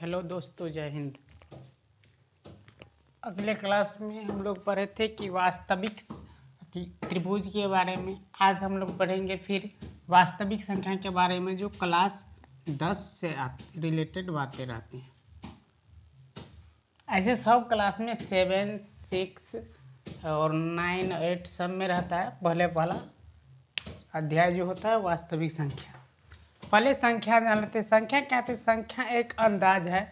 hello दोस्तों जय हिंद अगले क्लास में हम लोग पढ़े थे कि वास्तविक त्रिभुज के बारे में आज हम लोग पढ़ेंगे फिर वास्तविक संख्या के बारे में जो क्लास दस से रिलेटेड बातें रहती हैं ऐसे सब क्लास में सेवन सिक्स और नाइन एट सब में रहता है पहले पहला अध्याय जो होता है वास्तविक संख्या पहले संख्या जान लेते संख्या क्या थे संख्या एक अंदाज है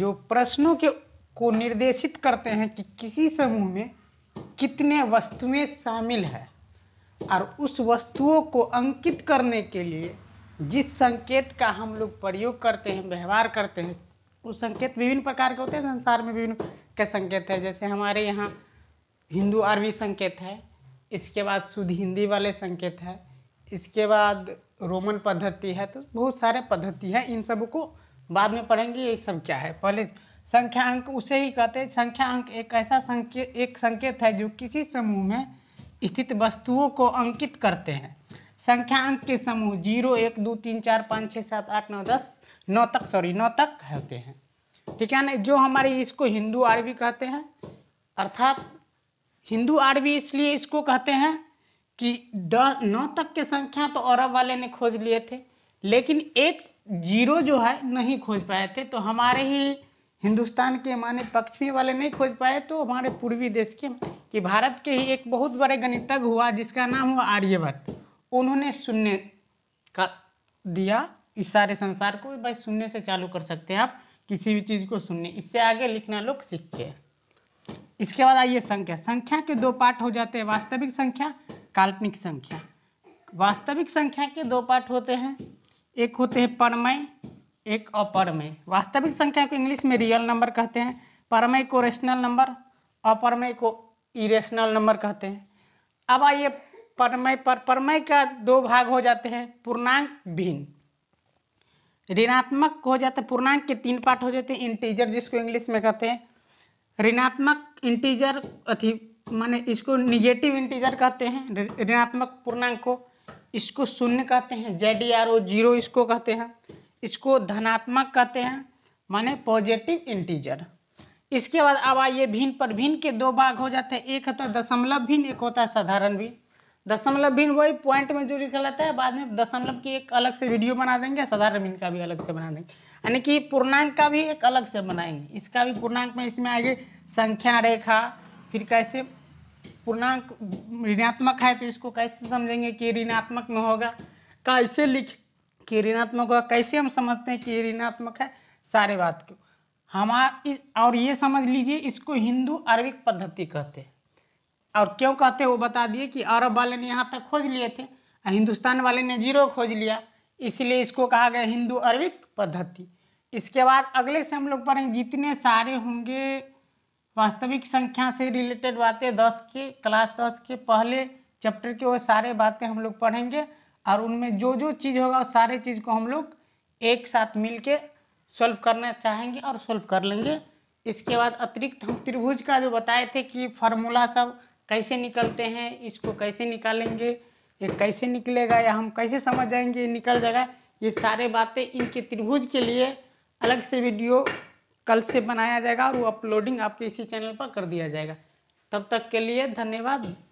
जो प्रश्नों के को निर्देशित करते हैं कि किसी समूह में कितने वस्तुएं शामिल है और उस वस्तुओं को अंकित करने के लिए जिस संकेत का हम लोग प्रयोग करते हैं व्यवहार करते हैं उस संकेत विभिन्न प्रकार के होते हैं संसार में विभिन्न के संकेत है जैसे हमारे यहाँ हिंदू अरबी संकेत है इसके बाद शुद्ध हिंदी वाले संकेत है इसके बाद रोमन पद्धति है तो बहुत सारे पद्धति है इन सब को बाद में पढ़ेंगे ये सब क्या है पहले संख्या अंक उसे ही कहते हैं संख्या अंक एक ऐसा संकेत एक संकेत है जो किसी समूह में स्थित वस्तुओं को अंकित करते हैं संख्या अंक के समूह जीरो एक दो तीन चार पाँच छः सात आठ नौ दस नौ तक सॉरी नौ तक होते हैं ठीक है ना जो हमारे इसको हिंदू आरबी कहते हैं अर्थात हिंदू आरबी इसलिए इसको कहते हैं कि नौ तक के संख्या तो अरब वाले ने खोज लिए थे लेकिन एक जीरो जो है नहीं खोज पाए थे तो हमारे ही हिंदुस्तान के माने पश्चिमी वाले नहीं खोज पाए तो हमारे पूर्वी देश के कि भारत के ही एक बहुत बड़े गणितज्ञ हुआ जिसका नाम हुआ आर्यभट्ट उन्होंने शून्य का दिया इस सारे संसार को भाई शून्य से चालू कर सकते हैं आप किसी भी चीज़ को शून्य इससे आगे लिखना लोग सीखते हैं इसके बाद आइए संख्या संख्या के दो पार्ट हो जाते हैं वास्तविक संख्या काल्पनिक संख्या वास्तविक संख्या के दो पार्ट होते हैं एक होते हैं परमय एक अपरमय वास्तविक संख्या को इंग्लिश में रियल नंबर कहते हैं परमय को रेशनल नंबर अपरमय को इरेशनल नंबर कहते हैं अब आइए परमय पर परमय का दो भाग हो जाते हैं पूर्णांक भिन्न ऋणात्मक हो जाता है पूर्णांक के तीन पार्ट हो जाते हैं इंटीजर जिसको इंग्लिश में कहते हैं ऋणात्मक इंटीजर अथी माने इसको निगेटिव इंटीजर कहते हैं ऋणात्मक पूर्णांक को इसको शून्य कहते हैं जेड आर ओ जीरो इसको कहते हैं इसको धनात्मक कहते हैं माने पॉजिटिव इंटीजर इसके बाद अब आइए भिन्न पर भिन्न के दो भाग हो जाते हैं एक होता है दशमलव भिन्न एक होता है साधारण भिन्न दशमलव भिन्न वही पॉइंट में जो लिखा जाता है बाद में दशमलव की एक अलग से वीडियो बना देंगे साधारण भिन्न का भी अलग से बना देंगे यानी कि पूर्णांक का भी एक अलग से बनाएंगे इसका भी पूर्णांक में इसमें आएगी संख्या रेखा फिर कैसे पूर्णांक ऋणात्मक है तो इसको कैसे समझेंगे कि ऋणात्मक में होगा कैसे लिख कि ऋणात्मक होगा कैसे हम समझते हैं कि ऋणात्मक है सारे बात को हमार इस और ये समझ लीजिए इसको हिंदू अरबिक पद्धति कहते हैं और क्यों कहते हैं वो बता दिए कि अरब वाले ने यहाँ तक खोज लिए थे हिंदुस्तान वाले ने जीरो खोज लिया इसलिए इसको कहा गया हिंदू अरबिक पद्धति इसके बाद अगले से हम लोग पढ़ेंगे जितने सारे होंगे वास्तविक संख्या से रिलेटेड बातें दस के क्लास दस के पहले चैप्टर के वो सारे बातें हम लोग पढ़ेंगे और उनमें जो जो चीज़ होगा वो सारे चीज़ को हम लोग एक साथ मिल के सॉल्व करना चाहेंगे और सॉल्व कर लेंगे इसके बाद अतिरिक्त हम त्रिभुज का जो बताए थे कि फार्मूला सब कैसे निकलते हैं इसको कैसे निकालेंगे ये कैसे निकलेगा या हम कैसे समझ जाएंगे निकल जाएगा ये सारे बातें इनके त्रिभुज के लिए अलग से वीडियो कल से बनाया जाएगा और वो अपलोडिंग आपके इसी चैनल पर कर दिया जाएगा तब तक के लिए धन्यवाद